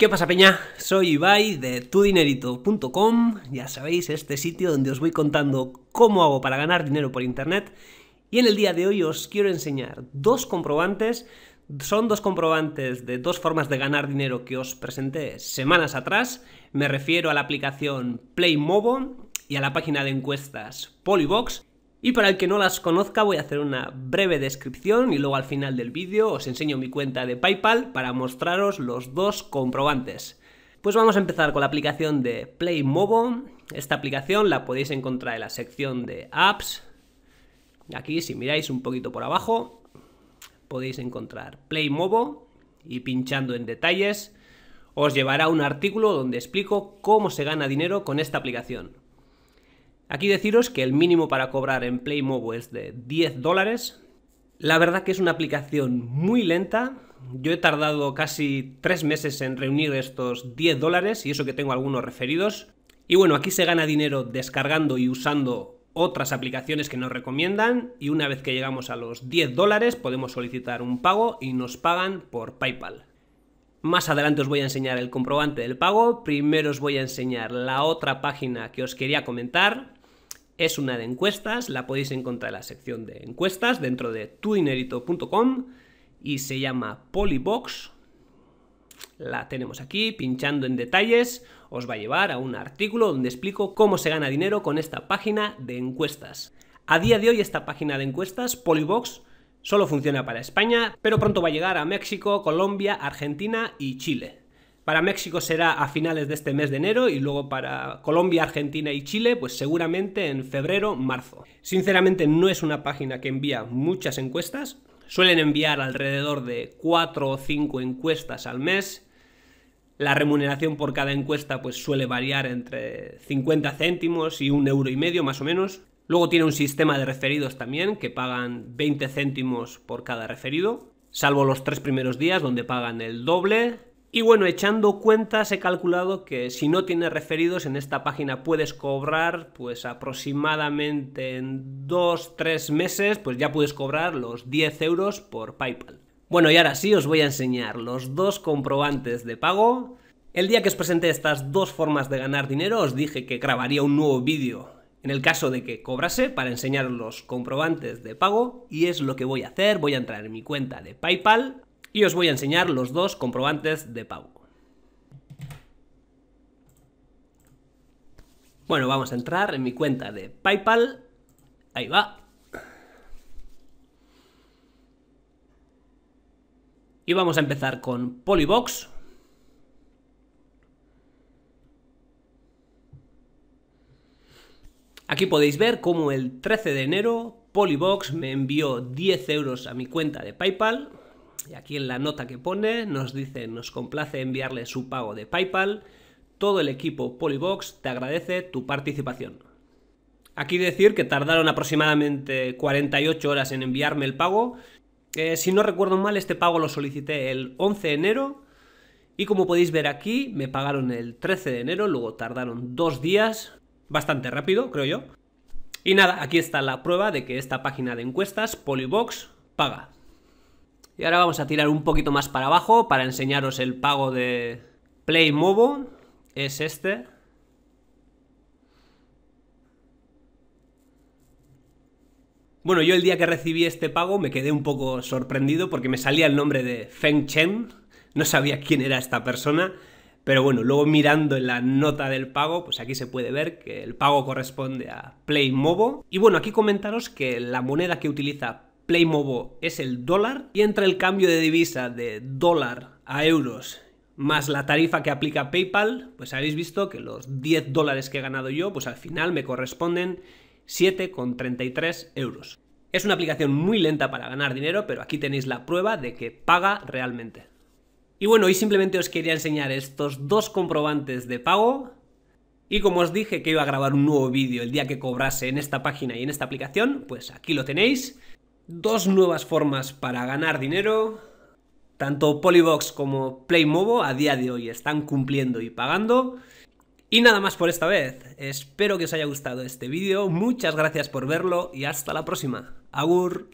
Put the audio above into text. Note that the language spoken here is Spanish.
¿Qué pasa peña? Soy Ibai de tudinerito.com, ya sabéis, este sitio donde os voy contando cómo hago para ganar dinero por internet y en el día de hoy os quiero enseñar dos comprobantes, son dos comprobantes de dos formas de ganar dinero que os presenté semanas atrás, me refiero a la aplicación PlayMobo y a la página de encuestas Polybox y para el que no las conozca voy a hacer una breve descripción y luego al final del vídeo os enseño mi cuenta de PayPal para mostraros los dos comprobantes. Pues vamos a empezar con la aplicación de Playmobo. Esta aplicación la podéis encontrar en la sección de apps. Aquí si miráis un poquito por abajo podéis encontrar Playmobo y pinchando en detalles os llevará un artículo donde explico cómo se gana dinero con esta aplicación. Aquí deciros que el mínimo para cobrar en Playmobo es de 10 dólares. La verdad que es una aplicación muy lenta. Yo he tardado casi 3 meses en reunir estos 10 dólares y eso que tengo algunos referidos. Y bueno, aquí se gana dinero descargando y usando otras aplicaciones que nos recomiendan y una vez que llegamos a los 10 dólares podemos solicitar un pago y nos pagan por PayPal. Más adelante os voy a enseñar el comprobante del pago, primero os voy a enseñar la otra página que os quería comentar es una de encuestas, la podéis encontrar en la sección de encuestas dentro de tuinerito.com y se llama Polybox. La tenemos aquí, pinchando en detalles, os va a llevar a un artículo donde explico cómo se gana dinero con esta página de encuestas. A día de hoy esta página de encuestas, Polybox, solo funciona para España, pero pronto va a llegar a México, Colombia, Argentina y Chile. Para México será a finales de este mes de enero y luego para Colombia, Argentina y Chile, pues seguramente en febrero, marzo. Sinceramente no es una página que envía muchas encuestas, suelen enviar alrededor de 4 o 5 encuestas al mes. La remuneración por cada encuesta pues suele variar entre 50 céntimos y un euro y medio más o menos. Luego tiene un sistema de referidos también que pagan 20 céntimos por cada referido, salvo los tres primeros días donde pagan el doble, y bueno, echando cuentas he calculado que si no tienes referidos en esta página puedes cobrar pues aproximadamente en 2-3 meses pues ya puedes cobrar los 10 euros por Paypal. Bueno y ahora sí os voy a enseñar los dos comprobantes de pago. El día que os presenté estas dos formas de ganar dinero os dije que grabaría un nuevo vídeo en el caso de que cobrase para enseñar los comprobantes de pago y es lo que voy a hacer, voy a entrar en mi cuenta de Paypal y os voy a enseñar los dos comprobantes de pago. Bueno, vamos a entrar en mi cuenta de PayPal. Ahí va. Y vamos a empezar con Polybox. Aquí podéis ver cómo el 13 de enero Polybox me envió 10 euros a mi cuenta de PayPal y aquí en la nota que pone nos dice, nos complace enviarle su pago de PayPal. Todo el equipo Polybox te agradece tu participación. Aquí decir que tardaron aproximadamente 48 horas en enviarme el pago. Eh, si no recuerdo mal, este pago lo solicité el 11 de enero. Y como podéis ver aquí, me pagaron el 13 de enero, luego tardaron dos días, bastante rápido, creo yo. Y nada, aquí está la prueba de que esta página de encuestas, Polybox, paga. Y ahora vamos a tirar un poquito más para abajo para enseñaros el pago de Playmobo, Es este. Bueno, yo el día que recibí este pago me quedé un poco sorprendido porque me salía el nombre de Feng Chen. No sabía quién era esta persona. Pero bueno, luego mirando en la nota del pago, pues aquí se puede ver que el pago corresponde a Playmobo, Y bueno, aquí comentaros que la moneda que utiliza Playmobo es el dólar y entre el cambio de divisa de dólar a euros más la tarifa que aplica PayPal, pues habéis visto que los 10 dólares que he ganado yo, pues al final me corresponden 7,33 euros. Es una aplicación muy lenta para ganar dinero, pero aquí tenéis la prueba de que paga realmente. Y bueno, hoy simplemente os quería enseñar estos dos comprobantes de pago. Y como os dije que iba a grabar un nuevo vídeo el día que cobrase en esta página y en esta aplicación, pues aquí lo tenéis dos nuevas formas para ganar dinero. Tanto Polybox como Playmobo a día de hoy están cumpliendo y pagando. Y nada más por esta vez. Espero que os haya gustado este vídeo. Muchas gracias por verlo y hasta la próxima. Agur.